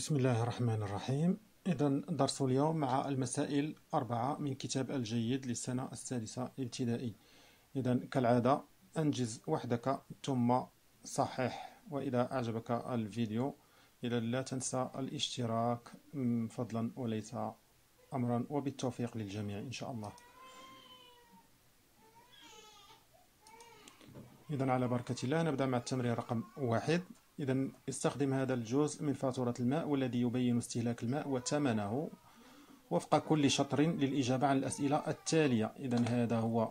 بسم الله الرحمن الرحيم إذا درس اليوم مع المسائل أربعة من كتاب الجيد للسنة السادسة ابتدائي إذا كالعادة أنجز وحدك ثم صحح وإذا أعجبك الفيديو إذا لا تنسى الاشتراك فضلا وليس أمرا وبالتوفيق للجميع إن شاء الله إذا على بركة الله نبدأ مع التمرين رقم واحد إذا استخدم هذا الجزء من فاتورة الماء والذي يبين استهلاك الماء وثمنه وفق كل شطر للإجابة عن الأسئلة التالية إذا هذا هو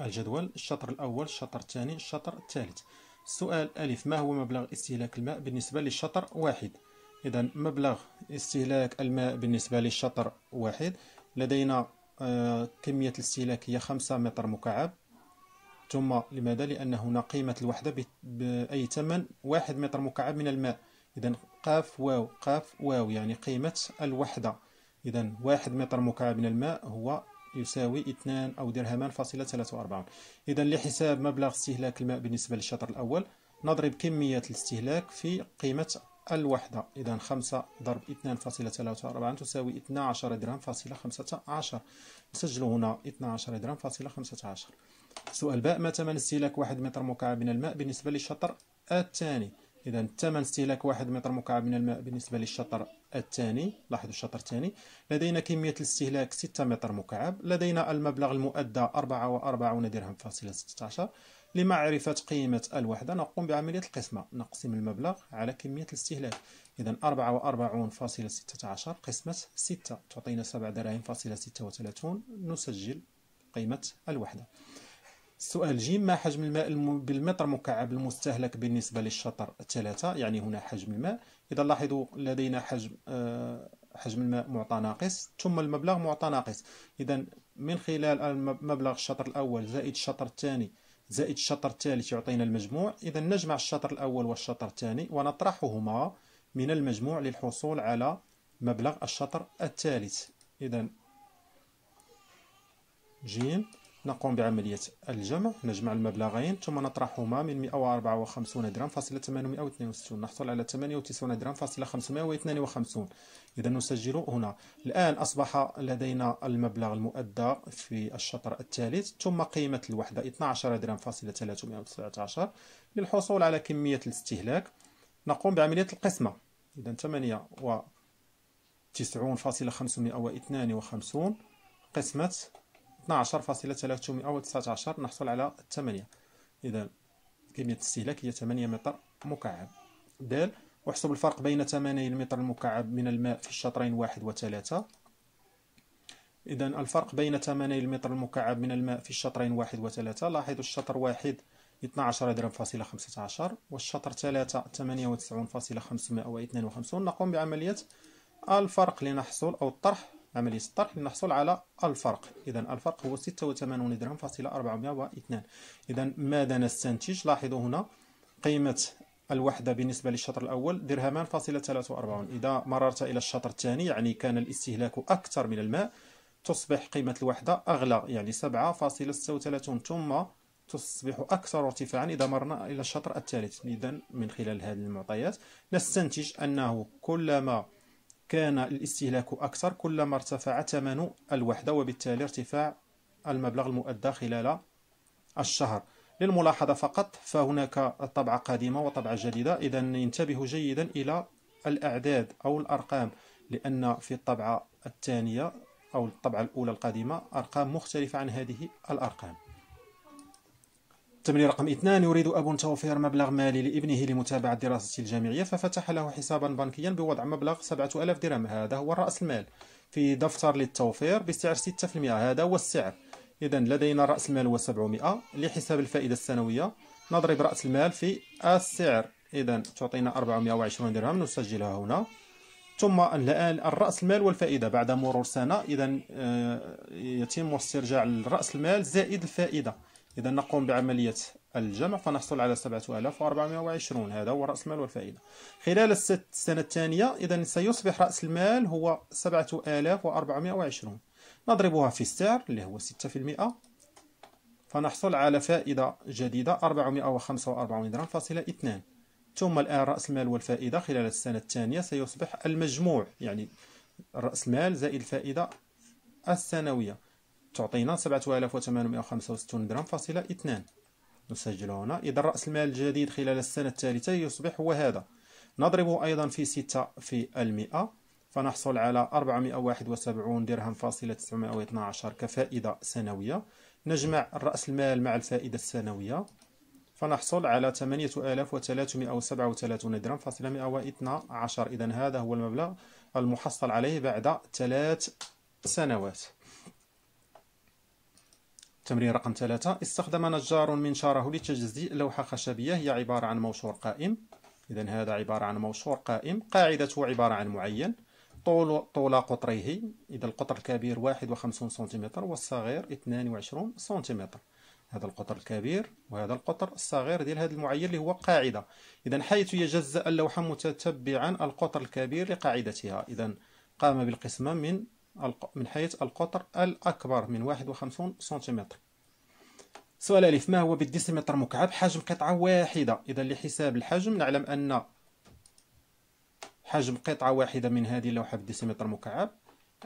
الجدول الشطر الأول الشطر الثاني الشطر الثالث السؤال ألف ما هو مبلغ استهلاك الماء بالنسبة للشطر واحد إذا مبلغ استهلاك الماء بالنسبة للشطر واحد لدينا آه، كمية الاستهلاك هي خمسة متر مكعب ثم لماذا لأن هنا قيمة الوحدة بأي ثمن واحد متر مكعب من الماء إذا قاف واو قاف واو يعني قيمة الوحدة إذا واحد متر مكعب من الماء هو يساوي اثنان أو درهمان فاصلة ثلاثة وأربعون إذا لحساب مبلغ استهلاك الماء بالنسبة للشطر الأول نضرب كمية الاستهلاك في قيمة الوحدة إذا خمسة ضرب اثنان فاصلة ثلاثة وأربعون تساوي اثنا عشر درهم فاصلة خمسة عشر نسجل هنا اثنا عشر درهم فاصلة خمسة عشر سؤال باء ما ثمن استهلاك واحد متر مكعب من الماء بالنسبة للشطر الثاني إذا ثمن استهلاك واحد متر مكعب من الماء بالنسبة للشطر الثاني لاحظوا الشطر الثاني لدينا كمية الاستهلاك 6 متر مكعب لدينا المبلغ المؤدى 44 درهم فاصلة 16 لمعرفة قيمة الوحدة نقوم بعملية القسمة نقسم المبلغ على كمية الاستهلاك إذا فاصلة عشر قسمة 6 تعطينا 7 دراهم فاصلة 36 نسجل قيمة الوحدة السؤال جيم ما حجم الماء بالمتر مكعب المستهلك بالنسبة للشطر ثلاثة يعني هنا حجم الماء إذا لاحظوا لدينا حجم آه، حجم الماء معطى ناقص ثم المبلغ معطى ناقص إذا من خلال مبلغ الشطر الأول زائد الشطر الثاني زائد الشطر الثالث يعطينا المجموع إذا نجمع الشطر الأول والشطر الثاني ونطرحهما من المجموع للحصول على مبلغ الشطر الثالث إذا جيم نقوم بعملية الجمع نجمع المبلغين ثم نطرحهما من 154 درهم فاصلة 862 نحصل على 98 درهم فاصلة 552 إذا نسجل هنا الآن أصبح لدينا المبلغ المؤدى في الشطر الثالث ثم قيمة الوحدة 12 درهم فاصلة 319 للحصول على كمية الاستهلاك نقوم بعملية القسمة إذا 8 و 552 قسمة 12.319 نحصل على 8 إذا كمية الاستهلاك هي 8 متر مكعب د واحسب الفرق بين 8 المتر المكعب من الماء في الشطرين 1 و 3 إذا الفرق بين 8 المتر المكعب من الماء في الشطرين 1 و 3 لاحظوا الشطر 1 12 درهم فاصلة 15 والشطر 3 98 فاصلة 552 نقوم بعملية الفرق لنحصل أو الطرح عملية الطرح لنحصل على الفرق إذا الفرق هو 86 درهم فاصلة 402 إذا ماذا نستنتج لاحظوا هنا قيمة الوحدة بالنسبة للشطر الأول درهمان فاصلة 43 إذا مررت إلى الشطر الثاني يعني كان الاستهلاك أكثر من الماء تصبح قيمة الوحدة أغلى يعني 7.36 ثم تصبح أكثر ارتفاعا إذا مرنا إلى الشطر الثالث إذا من خلال هذه المعطيات نستنتج أنه كلما كان الاستهلاك أكثر كلما ارتفع ثمن الوحدة وبالتالي ارتفاع المبلغ المؤدى خلال الشهر للملاحظة فقط فهناك طبعة قديمة وطبعة جديدة إذا انتبهوا جيدا إلى الأعداد أو الأرقام لأن في الطبعة الثانية أو الطبعة الأولى القديمة أرقام مختلفة عن هذه الأرقام التمرير رقم اثنان يريد أب توفير مبلغ مالي لابنه لمتابعة دراسته الجامعية ففتح له حسابا بنكيا بوضع مبلغ 7000 درهم هذا هو رأس المال في دفتر للتوفير بسعر 6% هذا هو السعر إذا لدينا رأس المال هو 700 لحساب الفائدة السنوية نضرب رأس المال في السعر إذا تعطينا 420 درهم نسجلها هنا ثم الآن الرأس المال والفائدة بعد مرور سنة إذا آه، يتم استرجاع رأس المال زائد الفائدة إذا نقوم بعملية الجمع فنحصل على 7420 هذا هو رأس المال والفائدة خلال الست سنة الثانية إذا سيصبح رأس المال هو 7420 نضربها في السعر اللي هو 6% فنحصل على فائدة جديدة 445 درهم فاصلة 2 ثم الآن رأس المال والفائدة خلال السنة الثانية سيصبح المجموع يعني رأس المال زائد الفائدة السنوية تعطينا 7865 درهم فاصلة اثنان نسجل هنا إذا رأس المال الجديد خلال السنة الثالثة يصبح هو هذا نضربه أيضا في 6 في المئة فنحصل على 471 درهم فاصلة 912 كفائدة سنوية نجمع رأس المال مع الفائدة السنوية فنحصل على 8337 درهم فاصلة 112 إذا هذا هو المبلغ المحصل عليه بعد ثلاث سنوات تمرين رقم ثلاثة استخدم نجار منشاره لتجزيء لوحة خشبية هي عبارة عن موشور قائم إذا هذا عبارة عن موشور قائم قاعدته عبارة عن معين طول طول قطريه إذا القطر الكبير 51 سنتيمتر والصغير 22 سنتيمتر هذا القطر الكبير وهذا القطر الصغير ديال هذا المعين اللي هو قاعدة إذا حيث يجزأ اللوحة متتبعا القطر الكبير لقاعدتها إذا قام بالقسمة من من حيث القطر الأكبر من 51 سنتيمتر سؤال ألف ما هو بالديسيمتر مكعب حجم قطعة واحدة إذا لحساب الحجم نعلم أن حجم قطعة واحدة من هذه اللوحة بالديسيمتر مكعب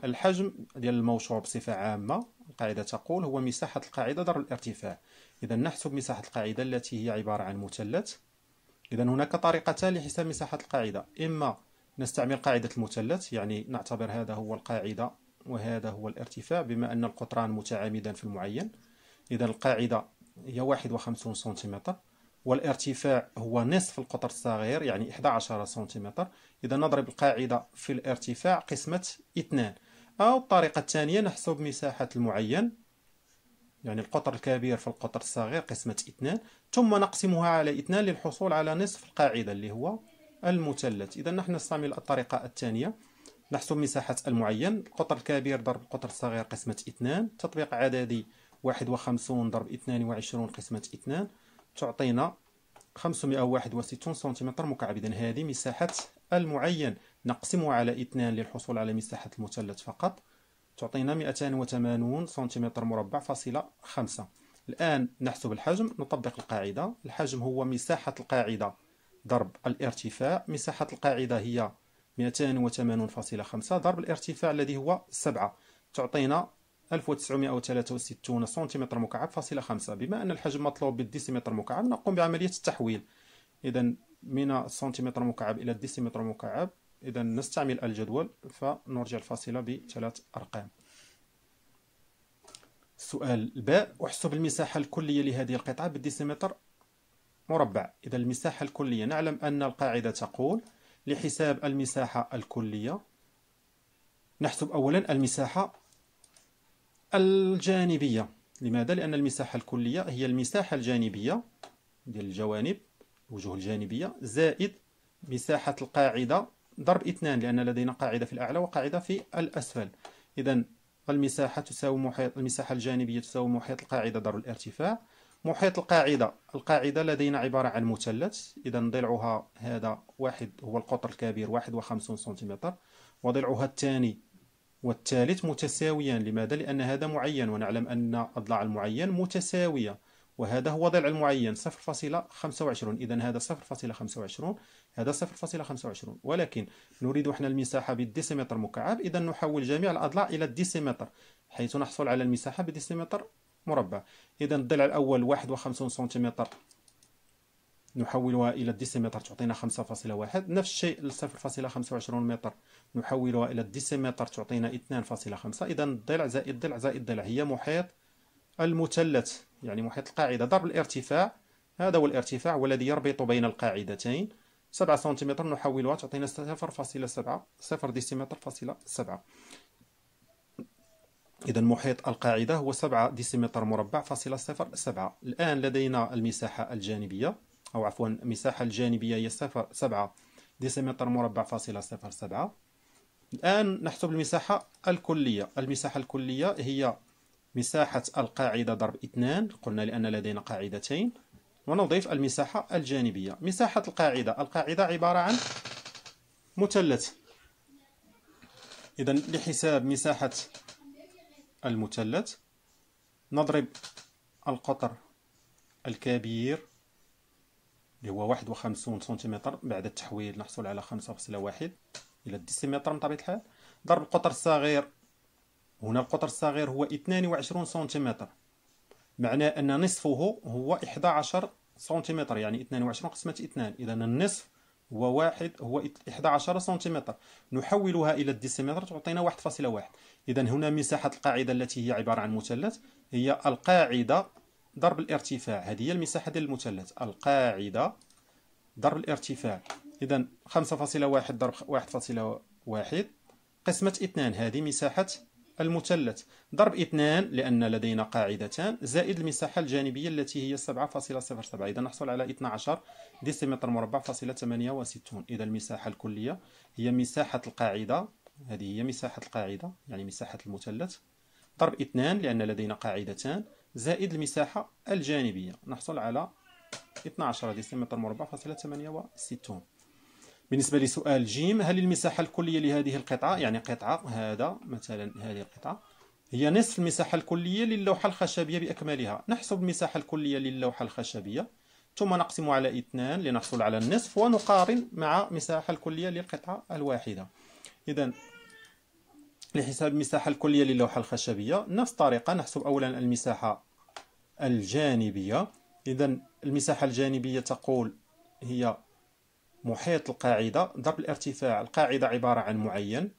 الحجم ديال الموشور بصفة عامة القاعدة تقول هو مساحة القاعدة ضرب الارتفاع إذا نحسب مساحة القاعدة التي هي عبارة عن مثلث إذا هناك طريقتان لحساب مساحة القاعدة إما نستعمل قاعدة المثلث يعني نعتبر هذا هو القاعدة وهذا هو الارتفاع بما أن القطران متعامدا في المعين إذا القاعدة هي 51 سنتيمتر والارتفاع هو نصف القطر الصغير يعني 11 سنتيمتر إذا نضرب القاعدة في الارتفاع قسمة 2 أو الطريقة الثانية نحسب مساحة المعين يعني القطر الكبير في القطر الصغير قسمة 2 ثم نقسمها على 2 للحصول على نصف القاعدة اللي هو المثلث إذا نحن نستعمل الطريقة الثانية نحسب مساحة المعين القطر الكبير ضرب القطر الصغير قسمة اثنان تطبيق عددي واحد وخمسون ضرب اثنان وعشرون قسمة اثنان تعطينا خمسمائة وواحد وستون سنتيمتر مكعب إذن هذه مساحة المعين نقسمها على اثنان للحصول على مساحة المثلث فقط تعطينا 280 سنتيمتر مربع فاصلة خمسة الآن نحسب الحجم نطبق القاعدة الحجم هو مساحة القاعدة ضرب الارتفاع مساحة القاعدة هي 280.5 ضرب الارتفاع الذي هو 7 تعطينا 1963 سنتيمتر مكعب فاصلة 5 بما أن الحجم مطلوب بالديسيمتر مكعب نقوم بعملية التحويل إذا من السنتيمتر مكعب إلى الديسيمتر مكعب إذا نستعمل الجدول فنرجع الفاصلة بثلاث أرقام السؤال الباء احسب المساحة الكلية لهذه القطعة بالديسيمتر مربع إذا المساحة الكلية نعلم أن القاعدة تقول لحساب المساحة الكلية نحسب أولا المساحة الجانبية لماذا؟ لأن المساحة الكلية هي المساحة الجانبية ديال الجوانب الوجوه الجانبية زائد مساحة القاعدة ضرب اثنان لأن لدينا قاعدة في الأعلى وقاعدة في الأسفل إذا المساحة تساوي محيط المساحة الجانبية تساوي محيط القاعدة ضرب الارتفاع محيط القاعدة القاعدة لدينا عبارة عن مثلث إذا ضلعها هذا واحد هو القطر الكبير واحد وخمسون سنتيمتر وضلعها الثاني والثالث متساويان لماذا؟ لأن هذا معين ونعلم أن أضلاع المعين متساوية وهذا هو ضلع المعين صفر فاصلة خمسة وعشرون إذا هذا صفر فاصلة خمسة وعشرون هذا صفر فاصلة خمسة وعشرون ولكن نريد احنا المساحة بالديسيمتر مكعب إذا نحول جميع الأضلاع إلى الديسيمتر حيث نحصل على المساحة بالديسيمتر مربع إذا الضلع الأول 51 سنتيمتر نحولها إلى الديسيمتر تعطينا 5.1 نفس الشيء 0.25 متر نحولها إلى الديسيمتر تعطينا 2.5 إذا الضلع زائد ضلع زائد ضلع هي محيط المثلث يعني محيط القاعدة ضرب الارتفاع هذا هو الارتفاع والذي يربط بين القاعدتين 7 سنتيمتر نحولها تعطينا 0.7 0 ديسيمتر فاصلة 7 إذا محيط القاعدة هو 7 ديسيمتر مربع فاصلة صفر سبعة الآن لدينا المساحة الجانبية أو عفوا المساحة الجانبية هي صفر سبعة ديسيمتر مربع فاصلة صفر سبعة الآن نحسب المساحة الكلية المساحة الكلية هي مساحة القاعدة ضرب اثنان قلنا لأن لدينا قاعدتين ونضيف المساحة الجانبية مساحة القاعدة القاعدة عبارة عن مثلث إذا لحساب مساحة المثلث نضرب القطر الكبير اللي هو واحد وخمسون سنتيمتر بعد التحويل نحصل على خمسة فاصلة واحد إلى الديسيمتر من طبيعة الحال ضرب القطر الصغير هنا القطر الصغير هو اثنان وعشرون سنتيمتر معناه أن نصفه هو إحدى عشر سنتيمتر يعني اثنان وعشرون قسمة اثنان إذا النصف هو واحد هو 11 سنتيمتر نحولها الى الديسيمتر تعطينا 1.1 اذا هنا مساحه القاعده التي هي عباره عن مثلث هي القاعده ضرب الارتفاع هذه هي المساحه ديال المثلث القاعده ضرب الارتفاع اذا 5.1 ضرب 1.1 قسمه 2 هذه مساحه المثلث ضرب اثنان لأن لدينا قاعدتان زائد المساحة الجانبية التي هي 7.07 إذا نحصل على 12 ديسيمتر مربع فاصلة 68 إذا المساحة الكلية هي مساحة القاعدة هذه هي مساحة القاعدة يعني مساحة المثلث ضرب اثنان لأن لدينا قاعدتان زائد المساحة الجانبية نحصل على 12 ديسيمتر مربع فاصلة 68 بالنسبة لسؤال جيم هل المساحة الكلية لهذه القطعة يعني قطعة هذا مثلا هذه القطعة هي نصف المساحة الكلية للوحة الخشبية بأكملها نحسب المساحة الكلية للوحة الخشبية ثم نقسم على اثنان لنحصل على النصف ونقارن مع المساحة الكلية للقطعة الواحدة إذا لحساب المساحة الكلية للوحة الخشبية نفس الطريقة نحسب أولا المساحة الجانبية إذا المساحة الجانبية تقول هي محيط القاعدة ضرب الارتفاع القاعدة عبارة عن معين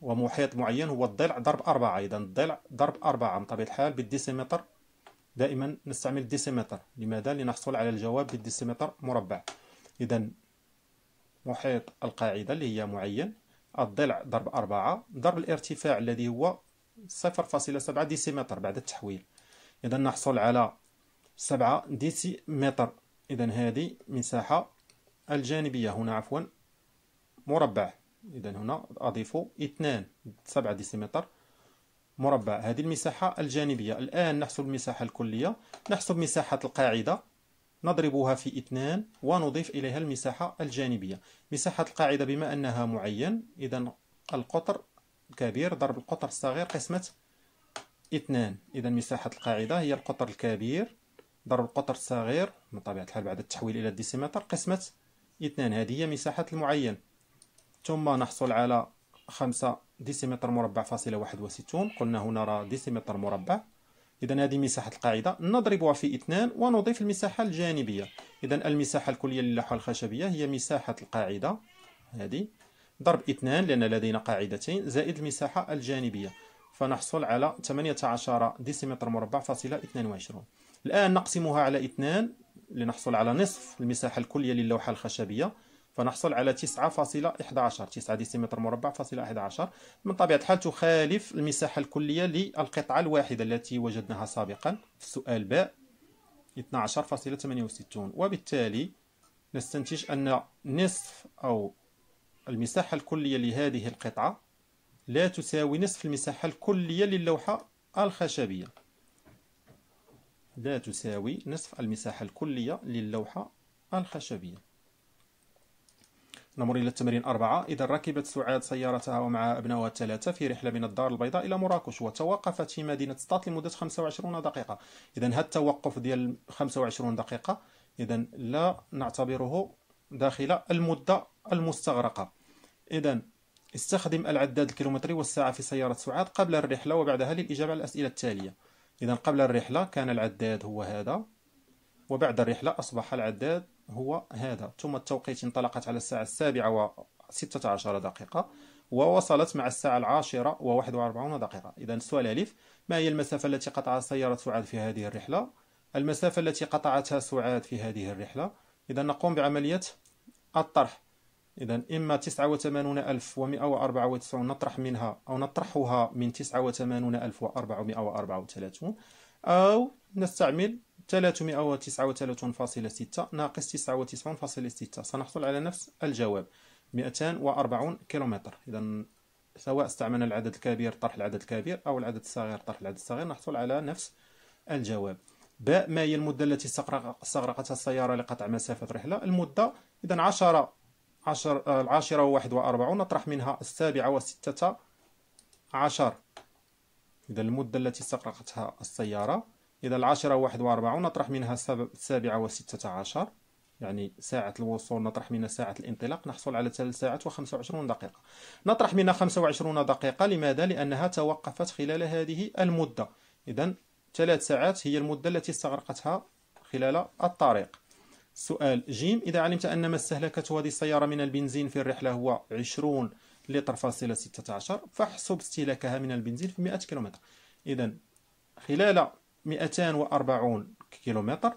ومحيط معين هو الضلع ضرب أربعة إذا الضلع ضرب أربعة بطبيعة طبيعة الحال بالديسيمتر دائما نستعمل الديسيمتر لماذا لنحصل على الجواب بالديسيمتر مربع إذا محيط القاعدة اللي هي معين الضلع ضرب أربعة ضرب الارتفاع الذي هو صفر فاصلة سبعة ديسيمتر بعد التحويل إذا نحصل على سبعة ديسيمتر إذا هذه مساحة الجانبية هنا عفوا مربع إذا هنا أضيف اثنان سبعة ديسيمتر مربع هذه المساحة الجانبية الآن نحسب المساحة الكلية نحسب مساحة القاعدة نضربها في اثنان ونضيف إليها المساحة الجانبية مساحة القاعدة بما أنها معين إذا القطر الكبير ضرب القطر الصغير قسمة اثنان إذا مساحة القاعدة هي القطر الكبير ضرب القطر الصغير من طبيعة الحال بعد التحويل إلى الديسيمتر قسمة اثنان هذه هي مساحة المعين ثم نحصل على خمسة ديسيمتر مربع فاصلة واحد وستون قلنا هنا راه ديسيمتر مربع إذا هذه مساحة القاعدة نضربها في اثنان ونضيف المساحة الجانبية إذا المساحة الكلية للوحة الخشبية هي مساحة القاعدة هذه ضرب اثنان لأن لدينا قاعدتين زائد المساحة الجانبية فنحصل على 18 ديسيمتر مربع فاصلة 22 الآن نقسمها على اثنان لنحصل على نصف المساحة الكلية للوحة الخشبية فنحصل على 9.11 9 ديسيمتر مربع فاصلة 11 من طبيعة الحال تخالف المساحة الكلية للقطعة الواحدة التي وجدناها سابقا في السؤال باء 12.68 وبالتالي نستنتج أن نصف أو المساحة الكلية لهذه القطعة لا تساوي نصف المساحة الكلية للوحة الخشبية لا تساوي نصف المساحة الكلية للوحة الخشبية نمر إلى التمرين أربعة إذا ركبت سعاد سيارتها ومع أبنائها الثلاثة في رحلة من الدار البيضاء إلى مراكش وتوقفت في مدينة سطات لمدة 25 دقيقة إذا هذا التوقف ديال 25 دقيقة إذا لا نعتبره داخل المدة المستغرقة إذا استخدم العداد الكيلومتري والساعة في سيارة سعاد قبل الرحلة وبعدها للإجابة على الأسئلة التالية إذا قبل الرحلة كان العداد هو هذا وبعد الرحلة أصبح العداد هو هذا ثم التوقيت انطلقت على الساعة السابعة وستة عشر دقيقة ووصلت مع الساعة العاشرة وواحد وأربعون دقيقة إذا السؤال ألف ما هي المسافة التي قطعها سيارة سعاد في هذه الرحلة المسافة التي قطعتها سعاد في هذه الرحلة إذا نقوم بعملية الطرح إذا إما 89194 نطرح منها أو نطرحها من 89434 أو نستعمل 339.6 ناقص 99.6 سنحصل على نفس الجواب 240 كيلومتر إذا سواء استعملنا العدد الكبير طرح العدد الكبير أو العدد الصغير طرح العدد الصغير نحصل على نفس الجواب باء ما هي المدة التي استغرقتها السيارة لقطع مسافة رحلة المدة إذا 10 عشر آه، العاشرة وواحد وأربعون نطرح منها السابعة وستة عشر إذا المدة التي استغرقتها السيارة إذا العاشرة وواحد وأربعون نطرح منها السابعة وستة عشر يعني ساعة الوصول نطرح منها ساعة الانطلاق نحصل على ثلاث ساعات وخمسة وعشرون دقيقة نطرح منها خمسة وعشرون دقيقة لماذا؟ لأنها توقفت خلال هذه المدة إذا ثلاث ساعات هي المدة التي استغرقتها خلال الطريق سؤال جيم إذا علمت أن ما استهلكته هذه السيارة من البنزين في الرحلة هو 20 لتر فاصلة 16 فاحسب استهلاكها من البنزين في 100 كيلومتر إذا خلال 240 كيلومتر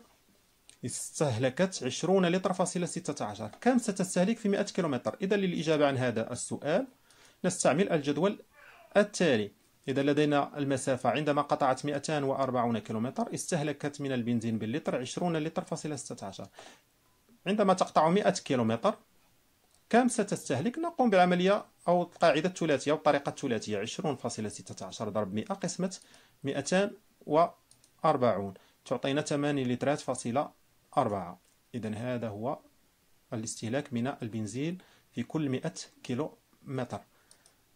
استهلكت 20 لتر فاصلة 16 كم ستستهلك في 100 كيلومتر إذا للإجابة عن هذا السؤال نستعمل الجدول التالي إذا لدينا المسافة عندما قطعت 240 كيلومتر استهلكت من البنزين باللتر 20 لتر فاصلة 16 عندما تقطع 100 كيلومتر كم ستستهلك نقوم بعملية أو القاعدة الثلاثية أو الطريقة الثلاثية 20.16 ضرب 100 قسمة 240 تعطينا 8 لترات فاصلة 4 إذا هذا هو الاستهلاك من البنزين في كل 100 كيلومتر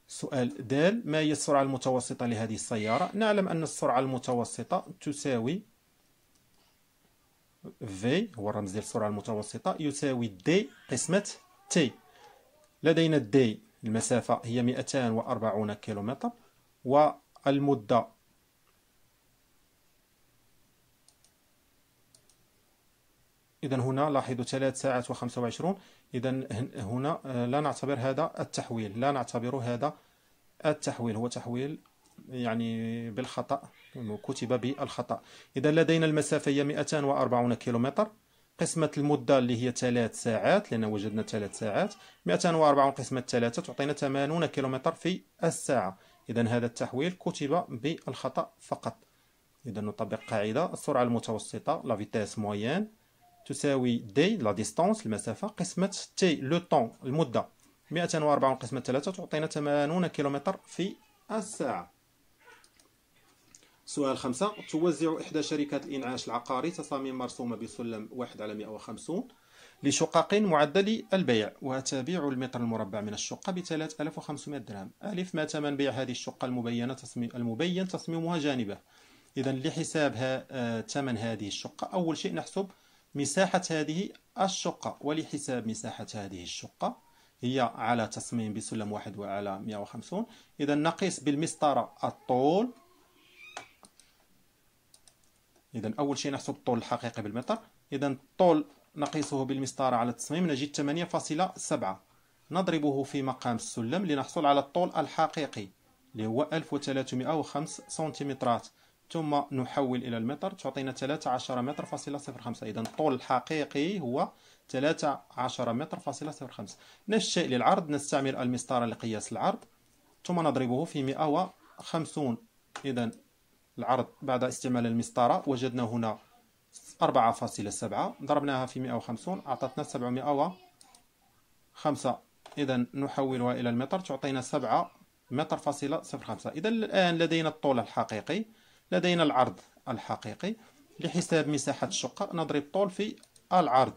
سؤال د ما هي السرعة المتوسطة لهذه السيارة نعلم أن السرعة المتوسطة تساوي V هو الرمز ديال السرعة المتوسطة يساوي D قسمة T لدينا D المسافة هي 240 كيلومتر والمدة إذا هنا لاحظوا 3 ساعات و25 إذا هنا آه، لا نعتبر هذا التحويل لا نعتبر هذا التحويل هو تحويل يعني بالخطأ كتب بالخطأ إذا لدينا المسافة هي 240 كيلومتر قسمة المدة اللي هي 3 ساعات لأن وجدنا 3 ساعات 240 قسمة 3 تعطينا 80 كيلومتر في الساعة إذا هذا التحويل كتب بالخطأ فقط إذا نطبق قاعدة السرعة المتوسطة لا فيتاس موين تساوي دي لا ديستونس المسافة قسمة تي لو طون المدة 240 قسمة 3 تعطينا 80 كيلومتر في الساعة سؤال خمسة توزع إحدى شركات الإنعاش العقاري تصاميم مرسومة بسلم 1 على 150 لشقق معدل البيع وتبيع المتر المربع من الشقة ب 3500 درهم ألف ما ثمن بيع هذه الشقة المبينة تصميم المبين تصميمها جانبه إذا لحسابها آه، ثمن هذه الشقة أول شيء نحسب مساحة هذه الشقة ولحساب مساحة هذه الشقة هي على تصميم بسلم واحد وعلى 150 إذا نقيس بالمسطرة الطول إذا أول شيء نحسب الطول الحقيقي بالمتر إذا الطول نقيسه بالمسطرة على التصميم نجد 8.7 نضربه في مقام السلم لنحصل على الطول الحقيقي اللي هو 1305 سنتيمترات ثم نحول إلى المتر تعطينا 13 متر فاصلة 05 إذا الطول الحقيقي هو 13 متر فاصلة 05 نفس الشيء للعرض نستعمل المسطرة لقياس العرض ثم نضربه في 150 إذا العرض بعد استعمال المسطرة وجدنا هنا 4.7 ضربناها في 150 أعطتنا 705 إذا نحولها إلى المتر تعطينا 7 متر فاصلة 05 إذا الآن لدينا الطول الحقيقي لدينا العرض الحقيقي لحساب مساحة الشقة نضرب طول في العرض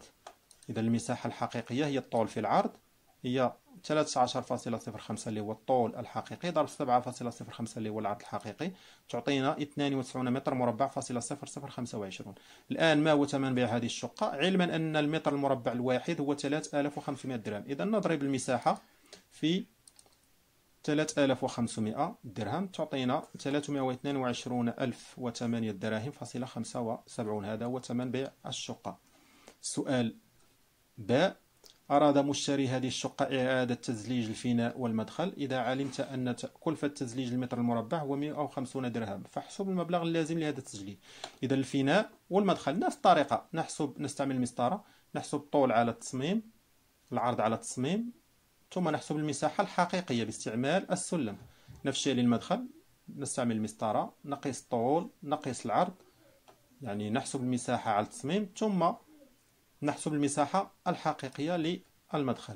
إذا المساحة الحقيقية هي الطول في العرض هي 13.05 اللي هو الطول الحقيقي ضرب 7.05 اللي هو العرض الحقيقي تعطينا 92 متر مربع فاصلة 0025 الآن ما هو ثمن بيع هذه الشقة علما أن المتر المربع الواحد هو 3500 درهم إذا نضرب المساحة في 3500 درهم تعطينا 322 ألف وثمانية دراهم فاصلة خمسة وسبعون هذا هو ثمن بيع الشقة سؤال ب أراد مشتري هذه الشقة إعادة تزليج الفناء والمدخل إذا علمت أن كلفة تزليج المتر المربع هو 150 درهم فاحسب المبلغ اللازم لهذا التزليج إذا الفناء والمدخل نفس الطريقة نحسب نستعمل المسطرة نحسب الطول على التصميم العرض على التصميم ثم نحسب المساحة الحقيقية باستعمال السلم نفس الشيء للمدخل نستعمل المسطرة نقيس الطول نقيس العرض يعني نحسب المساحة على التصميم ثم نحسب المساحة الحقيقية للمدخل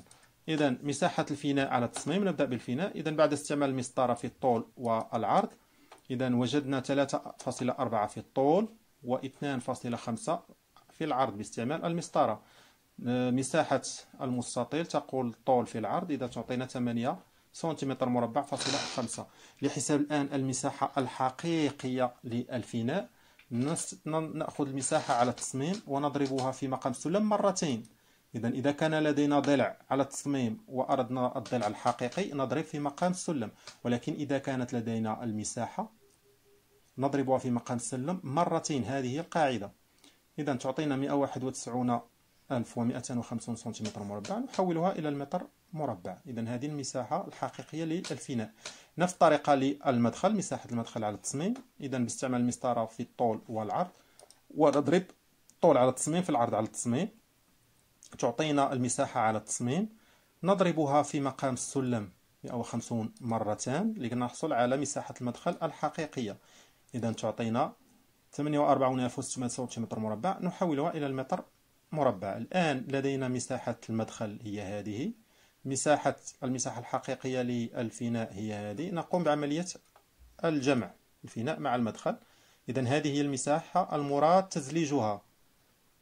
إذا مساحة الفناء على التصميم نبدأ بالفناء إذا بعد استعمال المسطرة في الطول والعرض إذا وجدنا 3.4 في الطول و2.5 في العرض باستعمال المسطرة آه، مساحة المستطيل تقول الطول في العرض إذا تعطينا 8 سنتيمتر مربع فاصلة خمسة لحساب الآن المساحة الحقيقية للفناء نأخذ المساحة على التصميم ونضربها في مقام السلم مرتين إذا إذا كان لدينا ضلع على التصميم وأردنا الضلع الحقيقي نضرب في مقام السلم ولكن إذا كانت لدينا المساحة نضربها في مقام السلم مرتين هذه القاعدة إذا تعطينا 191 1000 250 سنتيمتر مربع نحولها إلى المتر مربع إذا هذه المساحة الحقيقية للفناء نفس الطريقة للمدخل مساحة المدخل على التصميم إذا باستعمال المسطرة في الطول والعرض ونضرب الطول على التصميم في العرض على التصميم تعطينا المساحة على التصميم نضربها في مقام السلم 150 مرتان لنحصل على مساحة المدخل الحقيقية إذا تعطينا 48699 سنتيمتر مربع نحولها إلى المتر مربع الآن لدينا مساحة المدخل هي هذه مساحة المساحة الحقيقية للفناء هي هذه نقوم بعملية الجمع الفناء مع المدخل إذا هذه هي المساحة المراد تزليجها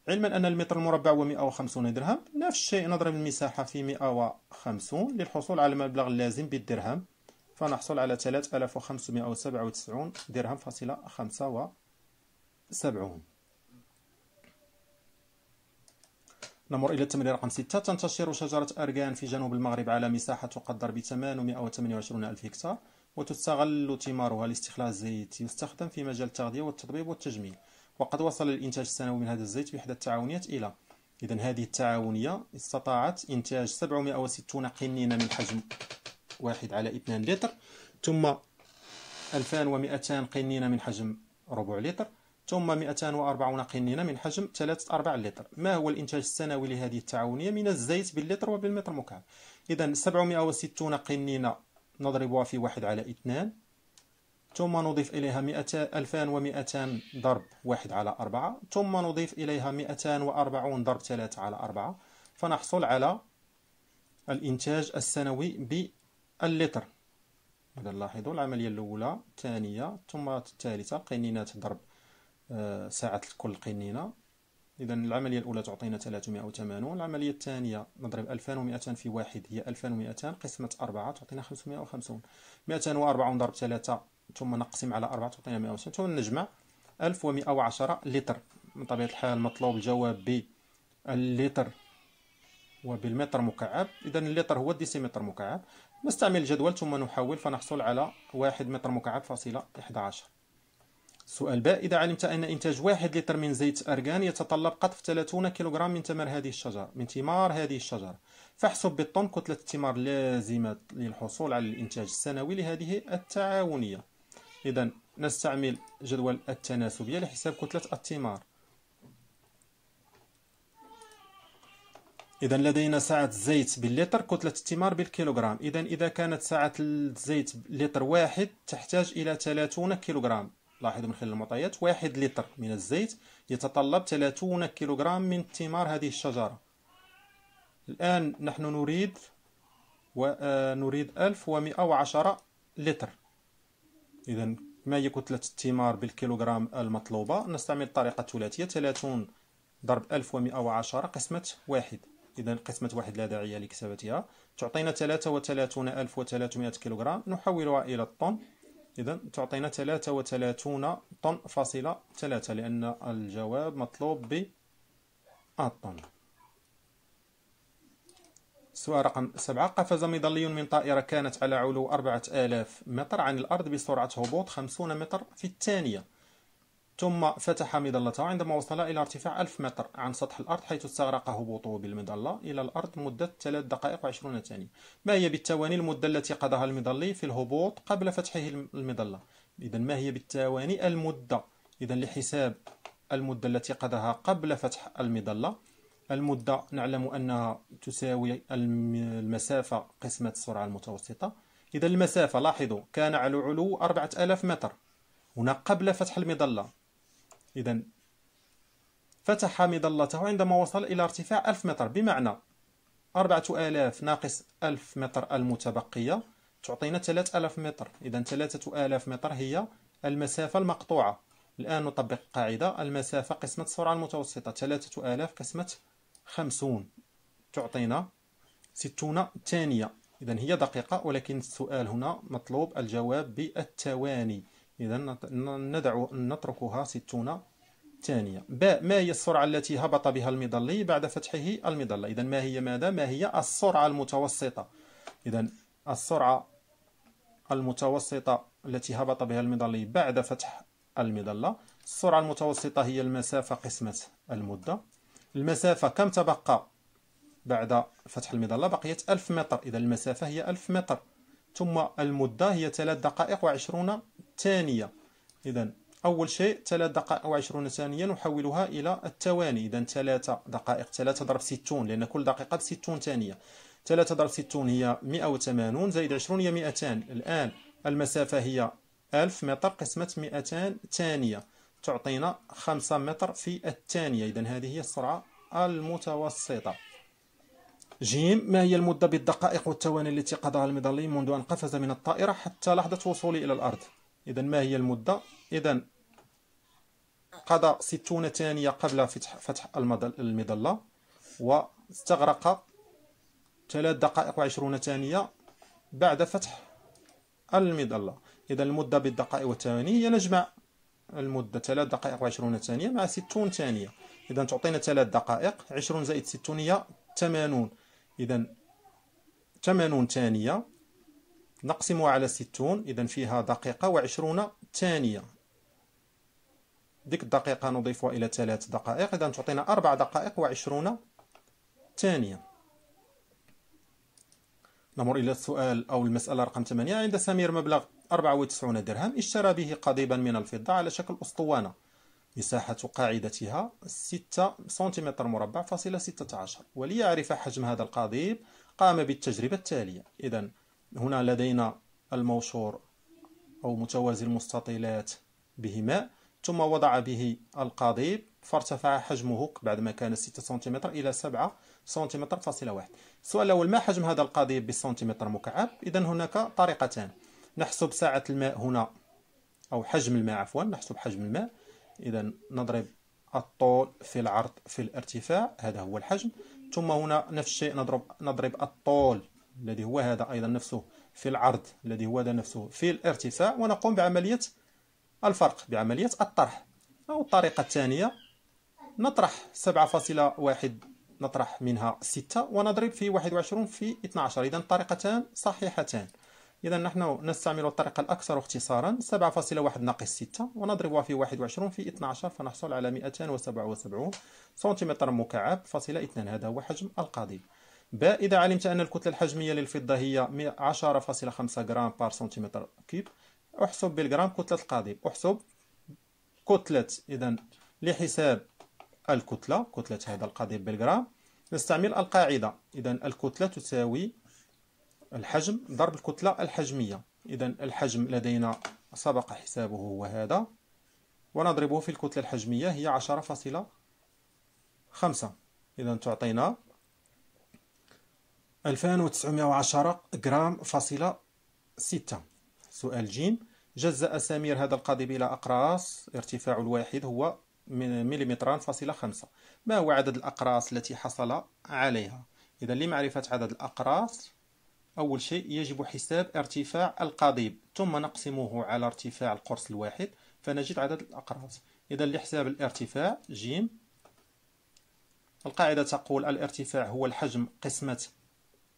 علما أن المتر المربع هو 150 درهم نفس الشيء نضرب المساحة في 150 للحصول على المبلغ اللازم بالدرهم فنحصل على 3597 درهم فاصلة 75 نمر إلى التمرين رقم 6 تنتشر شجرة أرغان في جنوب المغرب على مساحة تقدر ب 828 ألف هكتار وتستغل ثمارها لاستخلاص زيت يستخدم في مجال التغذية والتطبيب والتجميل وقد وصل الإنتاج السنوي من هذا الزيت بإحدى التعاونيات إلى إذا هذه التعاونية استطاعت إنتاج 760 قنينة من حجم واحد على 2 لتر ثم 2200 قنينة من حجم ربع لتر ثم 240 قنينة من حجم 3 4 لتر ما هو الإنتاج السنوي لهذه التعاونية من الزيت باللتر وبالمتر مكعب إذا 760 قنينة نضربها في واحد على اثنان ثم نضيف إليها 200 2200 ضرب واحد على أربعة ثم نضيف إليها 240 ضرب ثلاثة على أربعة فنحصل على الإنتاج السنوي باللتر إذا لاحظوا العملية الأولى الثانية ثم الثالثة قنينات ضرب آه، ساعة كل قنينة إذا العملية الأولى تعطينا 380 العملية الثانية نضرب 2200 في واحد هي 2200 قسمة 4 تعطينا 550 204 ضرب 3 ثم نقسم على 4 تعطينا 150 ثم نجمع 1110 لتر من طبيعة الحال مطلوب الجواب باللتر وبالمتر مكعب إذا اللتر هو الديسيمتر مكعب نستعمل الجدول ثم نحول فنحصل على 1 متر مكعب فاصلة 11 سؤال باء إذا علمت أن إنتاج واحد لتر من زيت أرغان يتطلب قطف 30 كيلوغرام من تمر هذه الشجرة من ثمار هذه الشجرة فاحسب بالطن كتلة الثمار اللازمة للحصول على الإنتاج السنوي لهذه التعاونية إذا نستعمل جدول التناسبية لحساب كتلة الثمار إذا لدينا ساعة زيت باللتر كتلة الثمار بالكيلوغرام إذا إذا كانت ساعة الزيت لتر واحد تحتاج إلى 30 كيلوغرام لاحظوا من خلال المعطيات واحد لتر من الزيت يتطلب 30 كيلوغرام من ثمار هذه الشجرة الآن نحن نريد ونريد آه، 1110 لتر إذا ما هي كتلة الثمار بالكيلوغرام المطلوبة نستعمل الطريقة الثلاثية 30 ضرب 1110 قسمة واحد إذا قسمة واحد لا داعي لكتابتها تعطينا 33300 كيلوغرام نحولها إلى الطن إذا تعطينا 33 طن فاصلة 3 لأن الجواب مطلوب ب الطن سؤال رقم 7 قفز مظلي من طائرة كانت على علو 4000 متر عن الأرض بسرعة هبوط 50 متر في الثانية ثم فتح مظلته عندما وصل إلى ارتفاع 1000 متر عن سطح الأرض حيث استغرق هبوطه بالمظلة إلى الأرض مدة 3 دقائق و20 ثانية ما هي بالتواني المدة التي قضاها المظلي في الهبوط قبل فتحه المظلة إذا ما هي بالتواني المدة إذا لحساب المدة التي قضاها قبل فتح المظلة المدة نعلم أنها تساوي المسافة قسمة السرعة المتوسطة إذا المسافة لاحظوا كان على علو 4000 متر هنا قبل فتح المظلة إذا فتح مظلته عندما وصل إلى ارتفاع ألف متر بمعنى أربعة آلاف ناقص ألف متر المتبقية تعطينا ثلاثة آلاف متر إذا ثلاثة آلاف متر هي المسافة المقطوعة الآن نطبق قاعدة المسافة قسمة السرعة المتوسطة ثلاثة آلاف قسمة خمسون تعطينا ستون ثانية إذا هي دقيقة ولكن السؤال هنا مطلوب الجواب بالتواني إذا ندع نتركها ستون ثانية ب ما هي السرعة التي هبط بها المظلي بعد فتحه المظلة إذا ما هي ماذا ما هي السرعة المتوسطة إذا السرعة المتوسطة التي هبط بها المظلي بعد فتح المظلة السرعة المتوسطة هي المسافة قسمة المدة المسافة كم تبقى بعد فتح المظلة بقيت 1000 متر إذا المسافة هي 1000 متر ثم المدة هي 3 دقائق و20 الثانية إذا أول شيء ثلاث دقائق وعشرون ثانية نحولها إلى الثواني إذا ثلاثة دقائق ثلاثة ضرب ستون لأن كل دقيقة بستون ثانية ثلاثة ضرب ستون هي 180 زائد 20 هي 200 الآن المسافة هي 1000 متر قسمة 200 ثانية تعطينا 5 متر في الثانية إذا هذه هي السرعة المتوسطة جيم ما هي المدة بالدقائق والثواني التي قضاها المظلي منذ أن قفز من الطائرة حتى لحظة وصوله إلى الأرض إذا ما هي المدة إذا قضى ستون ثانية قبل فتح, فتح المظلة واستغرق ثلاث دقائق وعشرون ثانية بعد فتح المظلة إذا المدة بالدقائق والثواني هي نجمع المدة ثلاث دقائق وعشرون ثانية مع ستون ثانية إذا تعطينا ثلاث دقائق عشرون زائد ستون هي ثمانون إذا ثمانون ثانية نقسم على ستون إذا فيها دقيقة وعشرون ثانية ديك الدقيقة نضيفها إلى ثلاث دقائق إذا تعطينا أربع دقائق وعشرون ثانية نمر إلى السؤال أو المسألة رقم ثمانية عند سمير مبلغ 94 درهم اشترى به قضيبا من الفضة على شكل أسطوانة مساحة قاعدتها 6 سنتيمتر مربع فاصلة 16 وليعرف حجم هذا القضيب قام بالتجربة التالية إذا هنا لدينا الموشور أو متوازي المستطيلات به ماء ثم وضع به القضيب فارتفع حجمه بعد ما كان 6 سنتيمتر إلى 7 سنتيمتر فاصلة واحد السؤال الأول ما حجم هذا القضيب بالسنتيمتر مكعب إذا هناك طريقتان نحسب ساعة الماء هنا أو حجم الماء عفوا نحسب حجم الماء إذا نضرب الطول في العرض في الارتفاع هذا هو الحجم ثم هنا نفس الشيء نضرب نضرب الطول الذي هو هذا أيضا نفسه في العرض الذي هو هذا نفسه في الارتفاع ونقوم بعملية الفرق بعملية الطرح أو الطريقة الثانية نطرح 7.1 نطرح منها 6 ونضرب في 21 في 12 إذا طريقتان صحيحتان إذا نحن نستعمل الطريقة الأكثر اختصارا 7.1 ناقص 6 ونضربها في 21 في 12 فنحصل على 277 سنتيمتر مكعب فاصلة 2 هذا هو حجم القضيب باء إذا علمت أن الكتلة الحجمية للفضة هي 10.5 غرام بار سنتيمتر كيب احسب بالغرام كتلة القضيب احسب كتلة إذا لحساب الكتلة كتلة هذا القضيب بالغرام نستعمل القاعدة إذا الكتلة تساوي الحجم ضرب الكتلة الحجمية إذا الحجم لدينا سبق حسابه هو هذا ونضربه في الكتلة الحجمية هي 10.5 إذا تعطينا 2910 غرام فاصلة 6 سؤال جيم جزأ سمير هذا القضيب إلى أقراص ارتفاع الواحد هو مليمتران فاصلة خمسة ما هو عدد الأقراص التي حصل عليها؟ إذا لمعرفة عدد الأقراص أول شيء يجب حساب ارتفاع القضيب ثم نقسمه على ارتفاع القرص الواحد فنجد عدد الأقراص إذا لحساب الارتفاع جيم القاعدة تقول الارتفاع هو الحجم قسمة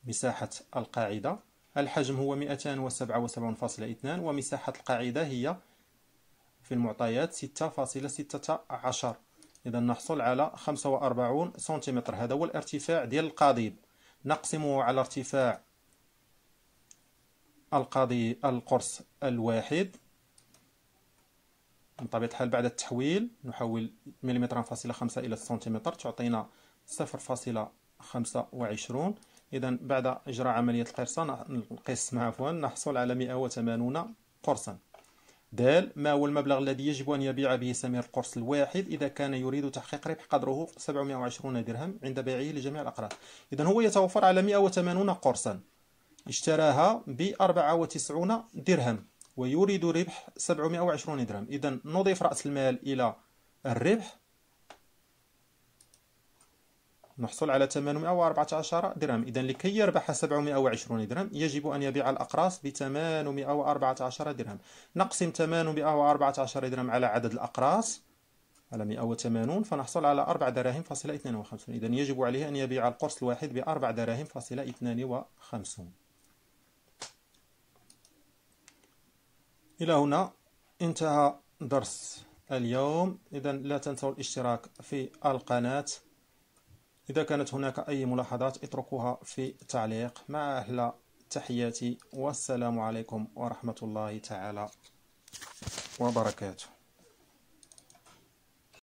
مساحة القاعدة الحجم هو 277.2 ومساحة القاعدة هي في المعطيات 6.16 إذا نحصل على 45 سنتيمتر هذا هو الارتفاع ديال القضيب نقسمه على ارتفاع القضي القرص الواحد بطبيعة الحال بعد التحويل نحول مليمتر فاصلة خمسة إلى سنتيمتر تعطينا صفر فاصلة خمسة وعشرون إذا بعد إجراء عملية القرصان القسم عفوا نحصل على 180 قرصا د ما هو المبلغ الذي يجب أن يبيع به سمير القرص الواحد إذا كان يريد تحقيق ربح قدره 720 درهم عند بيعه لجميع الأقراص إذا هو يتوفر على 180 قرصا اشتراها ب 94 درهم ويريد ربح 720 درهم إذا نضيف رأس المال إلى الربح نحصل على 814 درهم إذا لكي يربح 720 درهم يجب أن يبيع الأقراص ب 814 درهم نقسم 814 درهم على عدد الأقراص على 180 فنحصل على 4 دراهم فاصلة 52 إذا يجب عليه أن يبيع القرص الواحد ب 4 دراهم فاصلة 52 إلى هنا انتهى درس اليوم إذا لا تنسوا الاشتراك في القناة إذا كانت هناك أي ملاحظات اتركوها في التعليق مع أهل تحياتي والسلام عليكم ورحمة الله تعالى وبركاته